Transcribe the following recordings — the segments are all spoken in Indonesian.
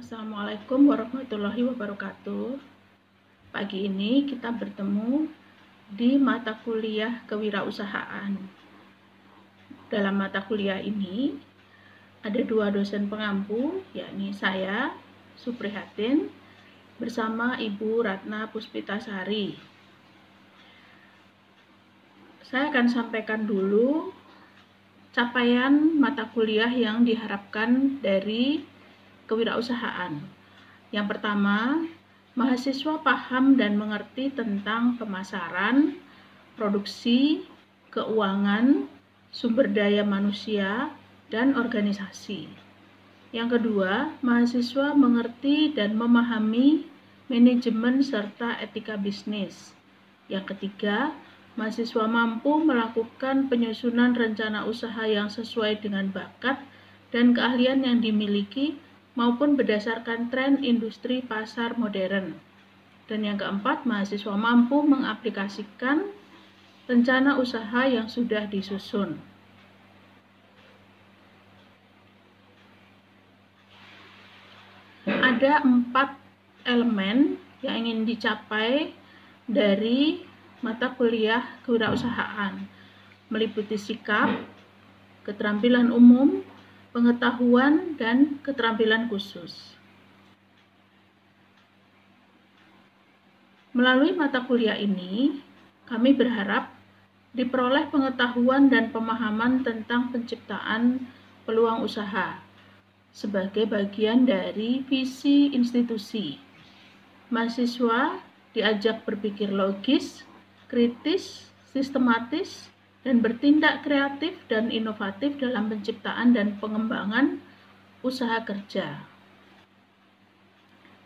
Assalamualaikum warahmatullahi wabarakatuh. Pagi ini kita bertemu di mata kuliah kewirausahaan. Dalam mata kuliah ini ada dua dosen pengampu, yakni saya, Suprihatin, bersama Ibu Ratna Puspitasari. Saya akan sampaikan dulu capaian mata kuliah yang diharapkan dari kewirausahaan. Yang pertama, mahasiswa paham dan mengerti tentang pemasaran, produksi, keuangan, sumber daya manusia, dan organisasi. Yang kedua, mahasiswa mengerti dan memahami manajemen serta etika bisnis. Yang ketiga, mahasiswa mampu melakukan penyusunan rencana usaha yang sesuai dengan bakat dan keahlian yang dimiliki maupun berdasarkan tren industri pasar modern. Dan yang keempat, mahasiswa mampu mengaplikasikan rencana usaha yang sudah disusun. Ada empat elemen yang ingin dicapai dari mata kuliah kewirausahaan, meliputi sikap, keterampilan umum, pengetahuan, dan keterampilan khusus. Melalui mata kuliah ini, kami berharap diperoleh pengetahuan dan pemahaman tentang penciptaan peluang usaha sebagai bagian dari visi institusi. Mahasiswa diajak berpikir logis, kritis, sistematis, dan bertindak kreatif dan inovatif dalam penciptaan dan pengembangan usaha kerja.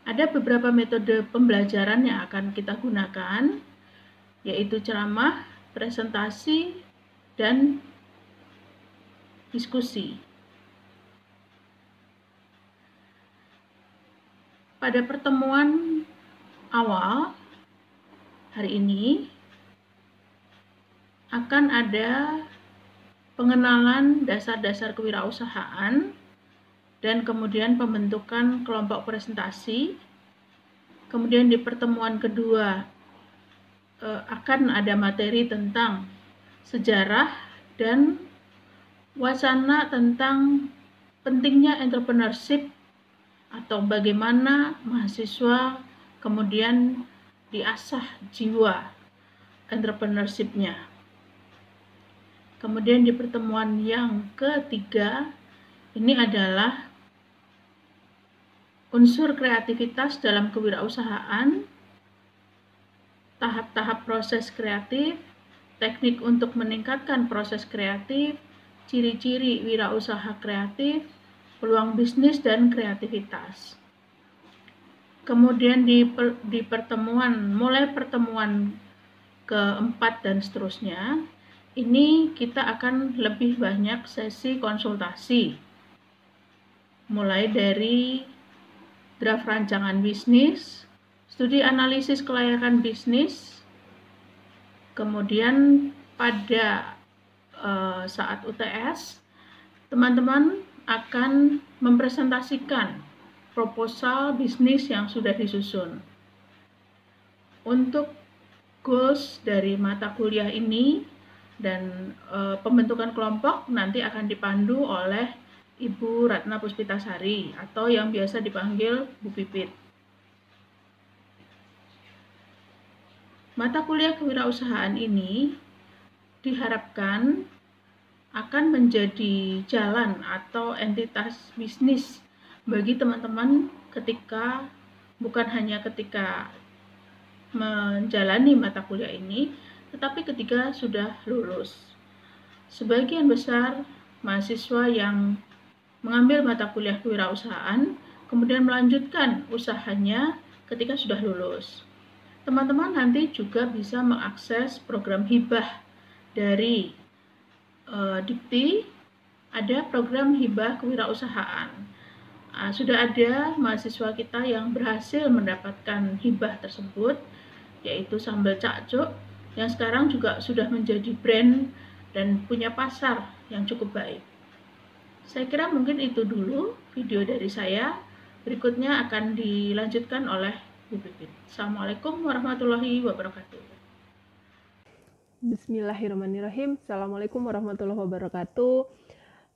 Ada beberapa metode pembelajaran yang akan kita gunakan, yaitu ceramah, presentasi, dan diskusi. Pada pertemuan awal hari ini, akan ada pengenalan dasar-dasar kewirausahaan dan kemudian pembentukan kelompok presentasi. Kemudian di pertemuan kedua eh, akan ada materi tentang sejarah dan wacana tentang pentingnya entrepreneurship atau bagaimana mahasiswa kemudian diasah jiwa entrepreneurship-nya Kemudian di pertemuan yang ketiga, ini adalah unsur kreativitas dalam kewirausahaan, tahap-tahap proses kreatif, teknik untuk meningkatkan proses kreatif, ciri-ciri wirausaha kreatif, peluang bisnis dan kreativitas. Kemudian di, per, di pertemuan, mulai pertemuan keempat dan seterusnya, ini kita akan lebih banyak sesi konsultasi. Mulai dari draft rancangan bisnis, studi analisis kelayakan bisnis, kemudian pada uh, saat UTS, teman-teman akan mempresentasikan proposal bisnis yang sudah disusun. Untuk goals dari mata kuliah ini, dan e, pembentukan kelompok nanti akan dipandu oleh Ibu Ratna Puspitasari atau yang biasa dipanggil Bu Pipit. Mata kuliah kewirausahaan ini diharapkan akan menjadi jalan atau entitas bisnis bagi teman-teman ketika bukan hanya ketika menjalani mata kuliah ini tetapi ketika sudah lulus. Sebagian besar mahasiswa yang mengambil mata kuliah kewirausahaan kemudian melanjutkan usahanya ketika sudah lulus. Teman-teman nanti juga bisa mengakses program hibah dari e, Dikti ada program hibah kewirausahaan. sudah ada mahasiswa kita yang berhasil mendapatkan hibah tersebut, yaitu sambal cakcuk yang sekarang juga sudah menjadi brand dan punya pasar yang cukup baik. Saya kira mungkin itu dulu video dari saya. Berikutnya akan dilanjutkan oleh Bu Pipit. Assalamualaikum warahmatullahi wabarakatuh. Bismillahirrahmanirrahim. Assalamualaikum warahmatullahi wabarakatuh.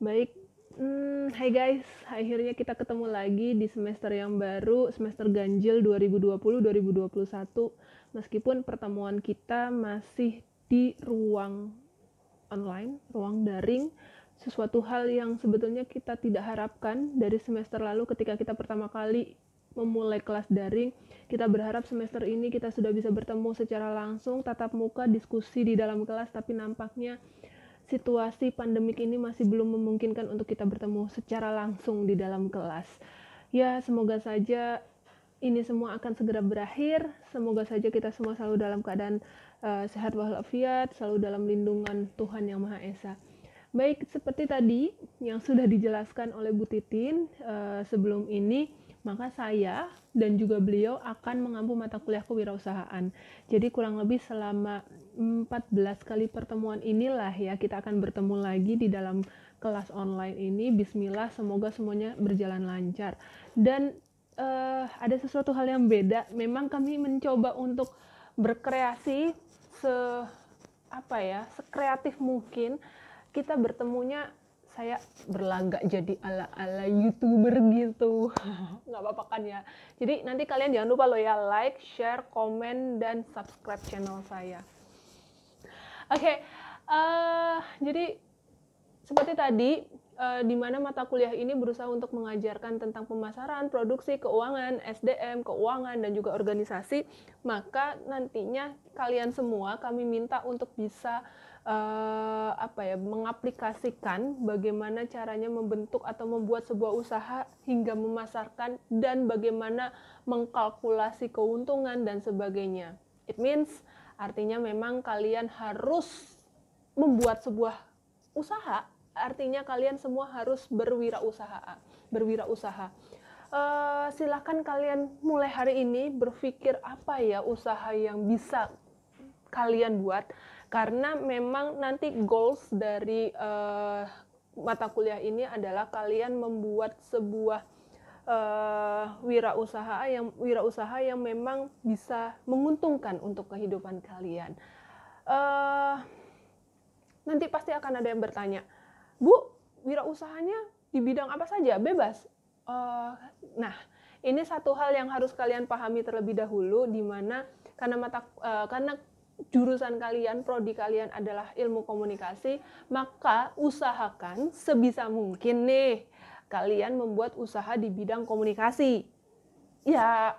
Baik, hmm, hai guys. Akhirnya kita ketemu lagi di semester yang baru, semester ganjil 2020-2021 meskipun pertemuan kita masih di ruang online, ruang daring, sesuatu hal yang sebetulnya kita tidak harapkan dari semester lalu ketika kita pertama kali memulai kelas daring, kita berharap semester ini kita sudah bisa bertemu secara langsung, tatap muka, diskusi di dalam kelas, tapi nampaknya situasi pandemik ini masih belum memungkinkan untuk kita bertemu secara langsung di dalam kelas. Ya, semoga saja ini semua akan segera berakhir. Semoga saja kita semua selalu dalam keadaan uh, sehat walafiat, selalu dalam lindungan Tuhan Yang Maha Esa. Baik, seperti tadi yang sudah dijelaskan oleh Bu Titin uh, sebelum ini, maka saya dan juga beliau akan mengampu mata kuliah kewirausahaan. Jadi kurang lebih selama 14 kali pertemuan inilah ya kita akan bertemu lagi di dalam kelas online ini. Bismillah, semoga semuanya berjalan lancar. Dan uh, ada sesuatu hal yang beda. Memang kami mencoba untuk berkreasi se apa ya, sekreatif mungkin. Kita bertemunya saya berlagak jadi ala-ala youtuber gitu nggak apa-apa kan ya jadi nanti kalian jangan lupa loh ya like share komen dan subscribe channel saya oke okay, uh, eh, jadi seperti tadi uh, di mana mata kuliah ini berusaha untuk mengajarkan tentang pemasaran, produksi, keuangan, SDM, keuangan, dan juga organisasi, maka nantinya kalian semua kami minta untuk bisa uh, apa ya mengaplikasikan bagaimana caranya membentuk atau membuat sebuah usaha hingga memasarkan dan bagaimana mengkalkulasi keuntungan dan sebagainya. It means artinya memang kalian harus membuat sebuah usaha artinya kalian semua harus berwirausaha berwirausaha uh, eh, silahkan kalian mulai hari ini berpikir apa ya usaha yang bisa kalian buat karena memang nanti goals dari uh, mata kuliah ini adalah kalian membuat sebuah uh, wirausaha yang wirausaha yang memang bisa menguntungkan untuk kehidupan kalian. Uh, nanti pasti akan ada yang bertanya, Bu, wirausahanya di bidang apa saja? Bebas. Uh, nah, ini satu hal yang harus kalian pahami terlebih dahulu di mana karena mata uh, karena jurusan kalian, prodi kalian adalah ilmu komunikasi, maka usahakan sebisa mungkin nih kalian membuat usaha di bidang komunikasi. Ya,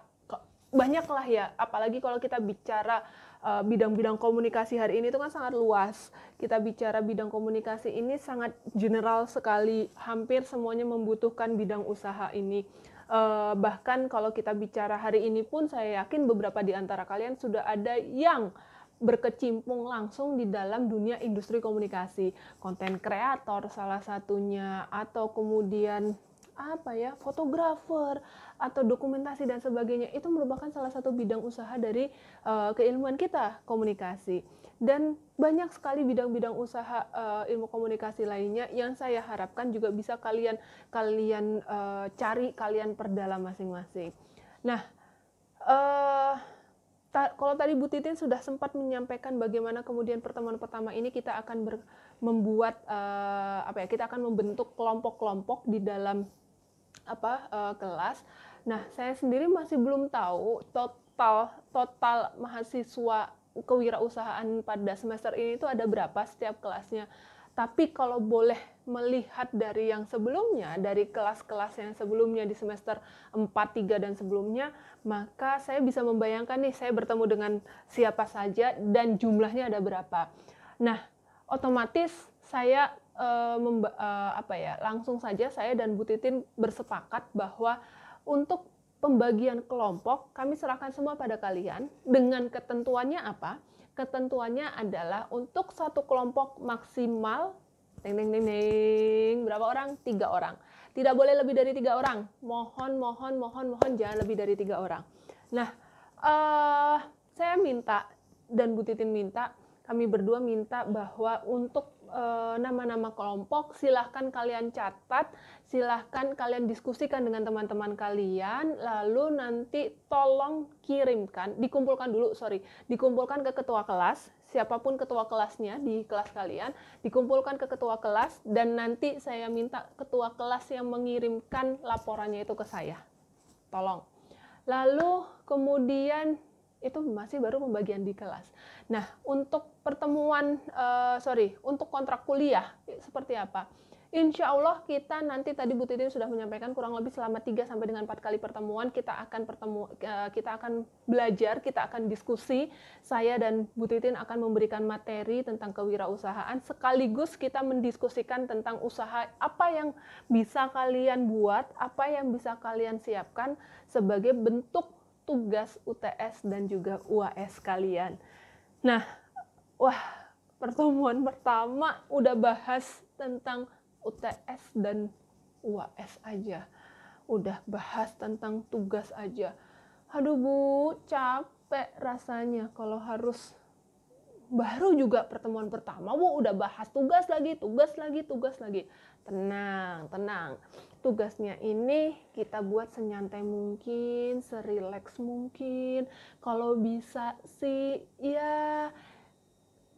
banyaklah ya, apalagi kalau kita bicara Eh, bidang-bidang komunikasi hari ini itu kan sangat luas. Kita bicara bidang komunikasi ini sangat general sekali, hampir semuanya membutuhkan bidang usaha ini. Uh, bahkan kalau kita bicara hari ini pun saya yakin beberapa di antara kalian sudah ada yang berkecimpung langsung di dalam dunia industri komunikasi, konten kreator salah satunya atau kemudian apa ya fotografer atau dokumentasi dan sebagainya itu merupakan salah satu bidang usaha dari uh, keilmuan kita komunikasi dan banyak sekali bidang-bidang usaha uh, ilmu komunikasi lainnya yang saya harapkan juga bisa kalian kalian uh, cari kalian perdalam masing-masing. Nah, uh, ta kalau tadi Bu Titin sudah sempat menyampaikan bagaimana kemudian pertemuan pertama ini kita akan ber membuat uh, apa ya kita akan membentuk kelompok-kelompok di dalam apa uh, kelas. Nah, saya sendiri masih belum tahu total total mahasiswa kewirausahaan pada semester ini itu ada berapa setiap kelasnya. Tapi kalau boleh melihat dari yang sebelumnya, dari kelas-kelas yang sebelumnya di semester 4, 3, dan sebelumnya, maka saya bisa membayangkan nih, saya bertemu dengan siapa saja dan jumlahnya ada berapa. Nah, otomatis saya uh, uh, apa ya langsung saja saya dan Bu Titin bersepakat bahwa untuk pembagian kelompok kami serahkan semua pada kalian dengan ketentuannya apa? Ketentuannya adalah untuk satu kelompok maksimal Neng, neng, neng, neng. Berapa orang? Tiga orang. Tidak boleh lebih dari tiga orang. Mohon, mohon, mohon, mohon jangan lebih dari tiga orang. Nah, uh, saya minta dan Bu Titin minta, kami berdua minta bahwa untuk Eh, nama-nama kelompok, silahkan kalian catat, silahkan kalian diskusikan dengan teman-teman kalian, lalu nanti tolong kirimkan, dikumpulkan dulu, sorry, dikumpulkan ke ketua kelas, siapapun ketua kelasnya di kelas kalian, dikumpulkan ke ketua kelas, dan nanti saya minta ketua kelas yang mengirimkan laporannya itu ke saya. Tolong. Lalu kemudian itu masih baru pembagian di kelas. Nah, untuk pertemuan, uh, sorry, untuk kontrak kuliah seperti apa? Insya Allah kita nanti tadi Bu Titin sudah menyampaikan kurang lebih selama 3 sampai dengan empat kali pertemuan kita akan pertemu eh, kita akan belajar, kita akan diskusi. Saya dan Bu Titin akan memberikan materi tentang kewirausahaan sekaligus kita mendiskusikan tentang usaha apa yang bisa kalian buat, apa yang bisa kalian siapkan sebagai bentuk tugas UTS dan juga UAS kalian. Nah, wah, pertemuan pertama udah bahas tentang UTS dan UAS aja. Udah bahas tentang tugas aja. Aduh Bu, capek rasanya kalau harus baru juga pertemuan pertama, wo udah bahas tugas lagi, tugas lagi, tugas lagi. Tenang, tenang. Tugasnya ini kita buat senyantai mungkin, serileks mungkin. Kalau bisa sih ya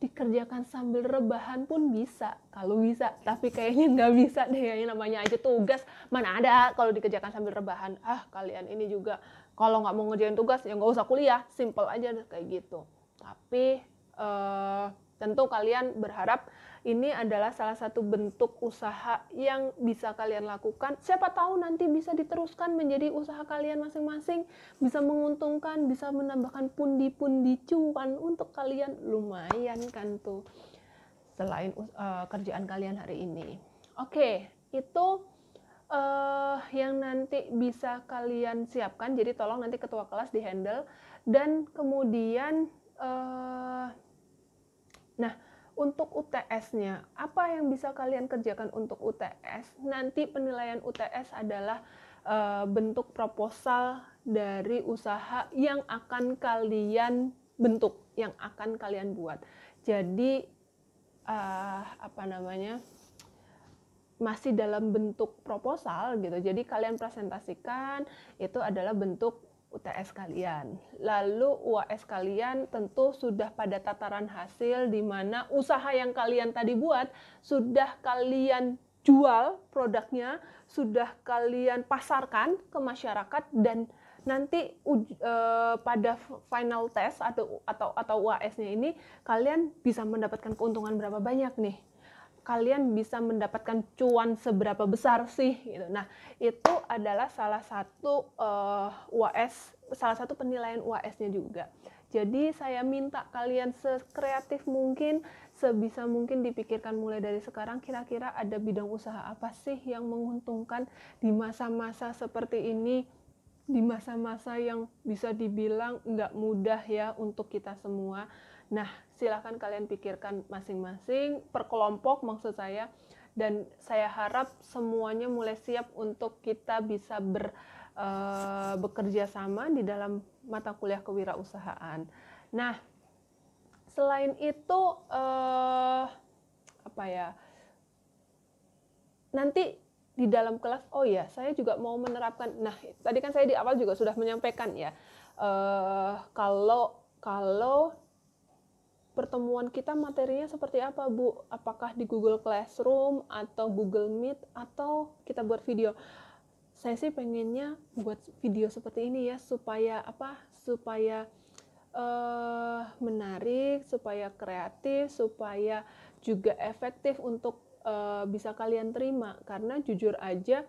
dikerjakan sambil rebahan pun bisa kalau bisa tapi kayaknya nggak bisa deh yang namanya aja tugas mana ada kalau dikerjakan sambil rebahan ah kalian ini juga kalau nggak mau ngerjain tugas ya nggak usah kuliah simple aja kayak gitu tapi uh, tentu kalian berharap ini adalah salah satu bentuk usaha yang bisa kalian lakukan. Siapa tahu nanti bisa diteruskan menjadi usaha kalian masing-masing, bisa menguntungkan, bisa menambahkan pundi-pundi cuan untuk kalian. Lumayan kan tuh. Selain uh, kerjaan kalian hari ini. Oke, itu uh, yang nanti bisa kalian siapkan. Jadi tolong nanti ketua kelas di handle dan kemudian uh, Nah, untuk UTS-nya, apa yang bisa kalian kerjakan untuk UTS? Nanti penilaian UTS adalah e, bentuk proposal dari usaha yang akan kalian bentuk, yang akan kalian buat. Jadi uh, apa namanya? masih dalam bentuk proposal gitu. Jadi kalian presentasikan itu adalah bentuk UTS kalian. Lalu UAS kalian tentu sudah pada tataran hasil di mana usaha yang kalian tadi buat sudah kalian jual produknya, sudah kalian pasarkan ke masyarakat dan nanti uh, pada final test atau atau atau UAS-nya ini kalian bisa mendapatkan keuntungan berapa banyak nih kalian bisa mendapatkan cuan seberapa besar sih gitu. Nah, itu adalah salah satu uh, salah satu penilaian UAS-nya juga. Jadi saya minta kalian sekreatif mungkin, sebisa mungkin dipikirkan mulai dari sekarang kira-kira ada bidang usaha apa sih yang menguntungkan di masa-masa seperti ini, di masa-masa yang bisa dibilang nggak mudah ya untuk kita semua. Nah, silahkan kalian pikirkan masing-masing per kelompok maksud saya dan saya harap semuanya mulai siap untuk kita bisa ber e, bekerja sama di dalam mata kuliah kewirausahaan. Nah, selain itu e, apa ya? Nanti di dalam kelas, oh ya, saya juga mau menerapkan. Nah, tadi kan saya di awal juga sudah menyampaikan ya, e, kalau kalau pertemuan kita materinya seperti apa Bu? Apakah di Google Classroom atau Google Meet atau kita buat video? Saya sih pengennya buat video seperti ini ya supaya apa? Supaya uh, menarik, supaya kreatif, supaya juga efektif untuk uh, bisa kalian terima karena jujur aja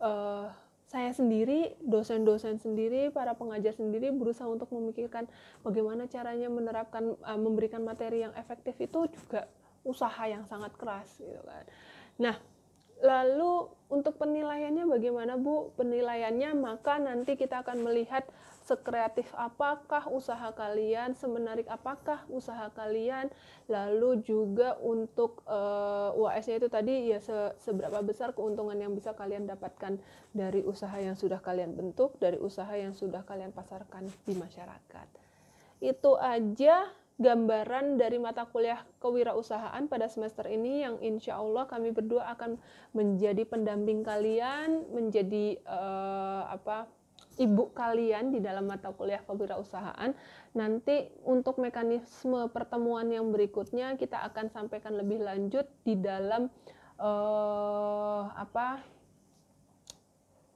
uh, saya sendiri, dosen-dosen sendiri, para pengajar sendiri berusaha untuk memikirkan bagaimana caranya menerapkan uh, memberikan materi yang efektif itu juga usaha yang sangat keras gitu kan. Nah, lalu untuk penilaiannya bagaimana Bu? Penilaiannya maka nanti kita akan melihat sekreatif apakah usaha kalian, semenarik apakah usaha kalian, lalu juga untuk uh, eh, UAS-nya itu tadi ya se seberapa besar keuntungan yang bisa kalian dapatkan dari usaha yang sudah kalian bentuk, dari usaha yang sudah kalian pasarkan di masyarakat. Itu aja gambaran dari mata kuliah kewirausahaan pada semester ini yang insya Allah kami berdua akan menjadi pendamping kalian, menjadi uh, apa ibu kalian di dalam mata kuliah kewirausahaan. Nanti untuk mekanisme pertemuan yang berikutnya kita akan sampaikan lebih lanjut di dalam uh, apa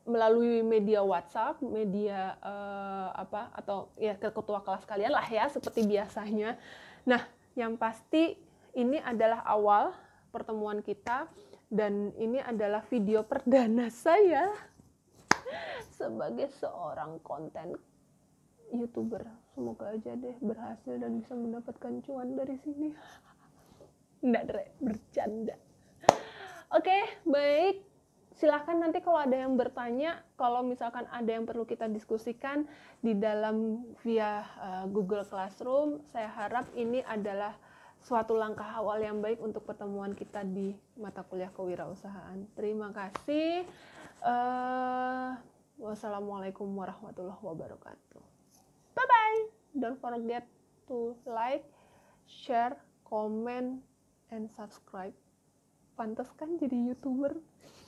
melalui media WhatsApp, media uh, apa atau ya ke ketua kelas kalian lah ya seperti biasanya. Nah, yang pasti ini adalah awal pertemuan kita dan ini adalah video perdana saya sebagai seorang konten youtuber semoga aja deh berhasil dan bisa mendapatkan cuan dari sini nggak dre bercanda oke baik silahkan nanti kalau ada yang bertanya kalau misalkan ada yang perlu kita diskusikan di dalam via uh, Google Classroom saya harap ini adalah suatu langkah awal yang baik untuk pertemuan kita di mata kuliah kewirausahaan terima kasih Uh, wassalamualaikum warahmatullahi wabarakatuh. Bye bye. Don't forget to like, share, comment, and subscribe. Pantas kan jadi youtuber.